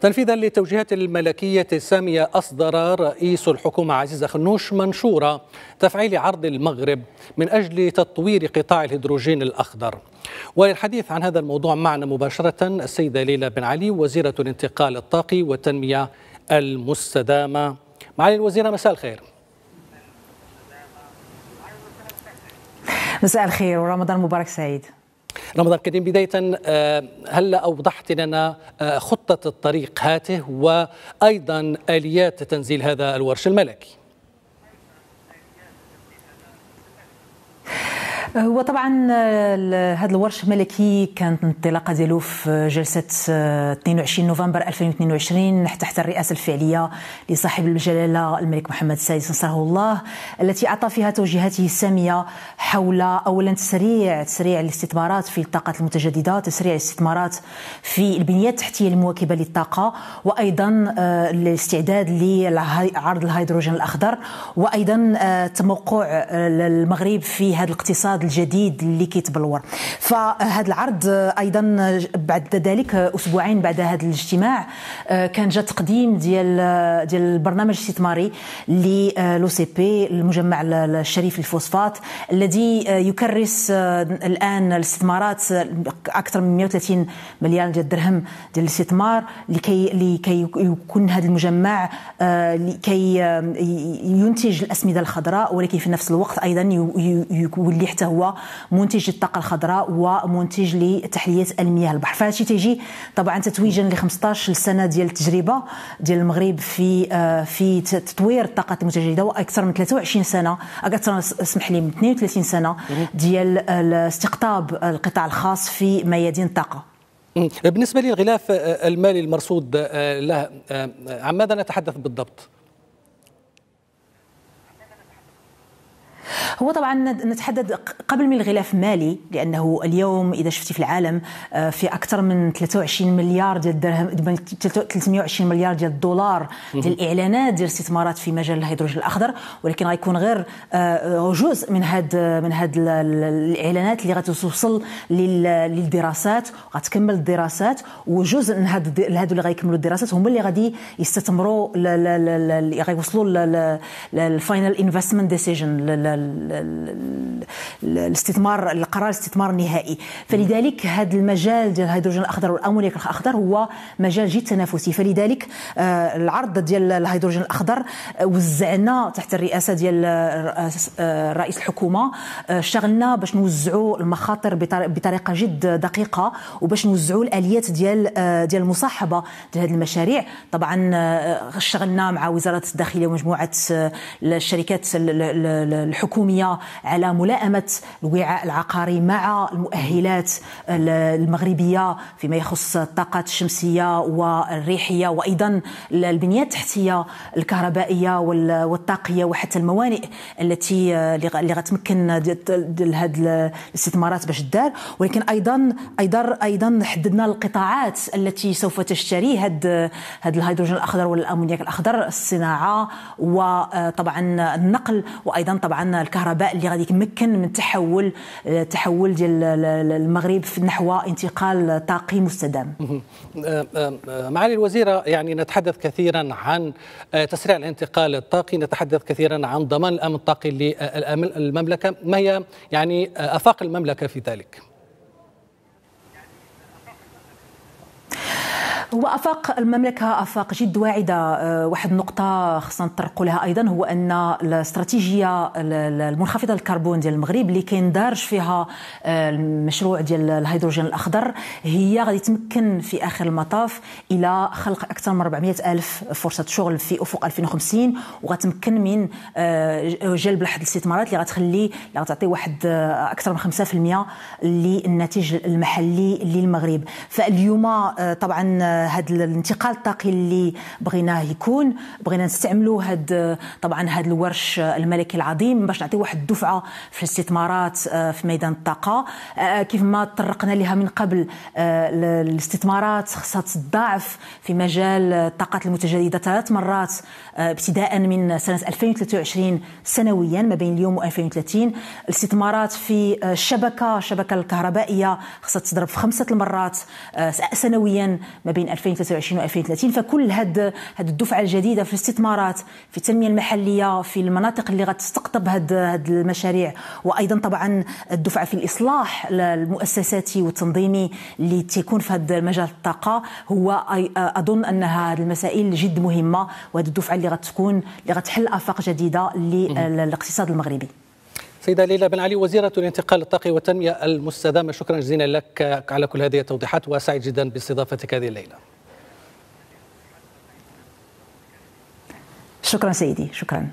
تنفيذا للتوجيهات الملكية السامية أصدر رئيس الحكومة عزيز خنوش منشورة تفعيل عرض المغرب من أجل تطوير قطاع الهيدروجين الأخضر وللحديث عن هذا الموضوع معنا مباشرة السيدة ليلى بن علي وزيرة الانتقال الطاقي والتنمية المستدامة معالي الوزيرة مساء الخير مساء الخير ورمضان مبارك سعيد رمضان كريم بداية آه، هلا أوضحت لنا آه، خطة الطريق هاته وأيضا آليات تنزيل هذا الورش الملكي هو طبعا هذا الورش الملكي كانت الانطلاقه ديالو في جلسه 22 آه، نوفمبر 2022 تحت الرئاسه الفعليه لصاحب الجلاله الملك محمد السادس نصره الله التي اعطى فيها توجيهاته الساميه حول اولا تسريع تسريع الاستثمارات في الطاقات المتجدده تسريع الاستثمارات في البنيه التحتيه المواكبه للطاقه وايضا آه، الاستعداد لعرض الهيدروجين الاخضر وايضا آه، تموقع المغرب في هذا الاقتصاد الاقتصاد الجديد اللي كيتبلور فهذا العرض ايضا بعد ذلك اسبوعين بعد هذا الاجتماع آه، كان جا تقديم ديال آه، ديال البرنامج الاستثماري للو سي بي المجمع الشريف للفوسفات الذي آه، يكرس الان الاستثمارات اكثر من 130 مليار ديال الدرهم ديال الاستثمار لكي لكي يكون هذا المجمع لكي ينتج الاسمده الخضراء ولكن في نفس الوقت ايضا يولي حتى هو منتج للطاقه الخضراء ومنتج لتحليه المياه البحر فهذا الشيء تيجي طبعا تتويجا ل 15 سنه ديال التجربه ديال المغرب في آه، في تطوير الطاقات المتجدده واكثر من 23 سنه اكثر اسمح لي من 32 سنه ديال استقطاب القطاع الخاص في ميادين الطاقه بالنسبه للغلاف آه، المالي المرصود آه، له عن ماذا نتحدث بالضبط؟ هو طبعا نتحدث قبل من الغلاف المالي لانه اليوم اذا شفتي في العالم آه، في اكثر من 23 مليار ديال الدرهم 320 مليار ديال الدولار ديال الاعلانات ديال الاستثمارات في مجال الهيدروجين الاخضر ولكن غيكون غير آه، جزء من هاد من هاد الاعلانات اللي غتوصل للدراسات غتكمل الدراسات وجزء من هاد هادو اللي غيكملوا الدراسات هما اللي غادي يستثمروا غيوصلوا للفاينل انفستمنت ديسيجن الاستثمار القرار الاستثمار النهائي فلذلك هذا المجال ديال الهيدروجين الاخضر والامونيك الاخضر هو مجال جد تنافسي فلذلك آه، العرض ديال الهيدروجين الاخضر آه، وزعنا تحت الرئاسه ديال آه، رئيس الحكومه اشتغلنا باش نوزعوا المخاطر بطريقه جد دقيقه وباش نوزعوا الاليات ديال ديال المصاحبه ديال هذه المشاريع طبعا اشتغلنا مع وزاره الداخليه ومجموعه الشركات الحكوميه الوطنيه على ملائمه الوعاء العقاري مع المؤهلات المغربيه فيما يخص الطاقات الشمسيه والريحيه وايضا البنيه التحتيه الكهربائيه والطاقيه وحتى الموانئ التي اللي غتمكن هذه الاستثمارات باش الدار ولكن ايضا ايضا ايضا حددنا القطاعات التي سوف تشتري هاد هذا الهيدروجين الاخضر والامونياك الاخضر الصناعه وطبعا آه، النقل وايضا طبعا الكهرباء الكهرباء اللي غادي يمكن من تحول آه، تحول ديال المغرب نحو انتقال طاقي مستدام آه، آه، معالي الوزيره يعني نتحدث كثيرا عن تسريع الانتقال الطاقي نتحدث كثيرا عن ضمان الامن الطاقي للمملكه ما هي يعني افاق المملكه في ذلك هو افاق المملكه افاق جد واعده آه، واحد النقطه خصنا نطرقوا لها ايضا هو ان الاستراتيجيه المنخفضه الكربون ديال المغرب اللي كاين دارج فيها آه، المشروع ديال الهيدروجين الاخضر هي غادي تمكن في اخر المطاف الى خلق اكثر من 400 الف فرصه شغل في افق 2050 وغتمكن من آه، جلب لحد الاستثمارات اللي غتخلي اللي غتعطي واحد اكثر من 5% للناتج المحلي للمغرب فاليوم طبعا هذا الانتقال الطاقي اللي بغيناه يكون بغينا نستعملوا هاد طبعا هذا الورش الملكي العظيم باش نعطي واحد الدفعه في الاستثمارات آه، في ميدان الطاقه آه، آه، كيف ما تطرقنا لها من قبل الاستثمارات خصها تضاعف في مجال الطاقات المتجدده ثلاث مرات ابتداء من سنه 2023 سنويا ما بين اليوم و2030 الاستثمارات في الشبكه الشبكه الكهربائيه خصها تضرب في خمسه المرات سنويا ما بين 2023 و2030 فكل هاد هاد الدفعه الجديده في الاستثمارات في التنميه المحليه في المناطق اللي غتستقطب هاد هاد المشاريع وايضا طبعا الدفعه في الاصلاح المؤسساتي والتنظيمي اللي تيكون في هذا مجال الطاقه هو اظن ان هاد المسائل جد مهمه وهاد الدفعه اللي غتكون اللي غتحل افاق جديده للاقتصاد المغربي سيدة ليلى بن علي وزيرة الانتقال الطاقي والتنمية المستدامة شكرا جزيلا لك على كل هذه التوضيحات وسعيد جدا باستضافتك هذه الليلة شكرا سيدي شكرا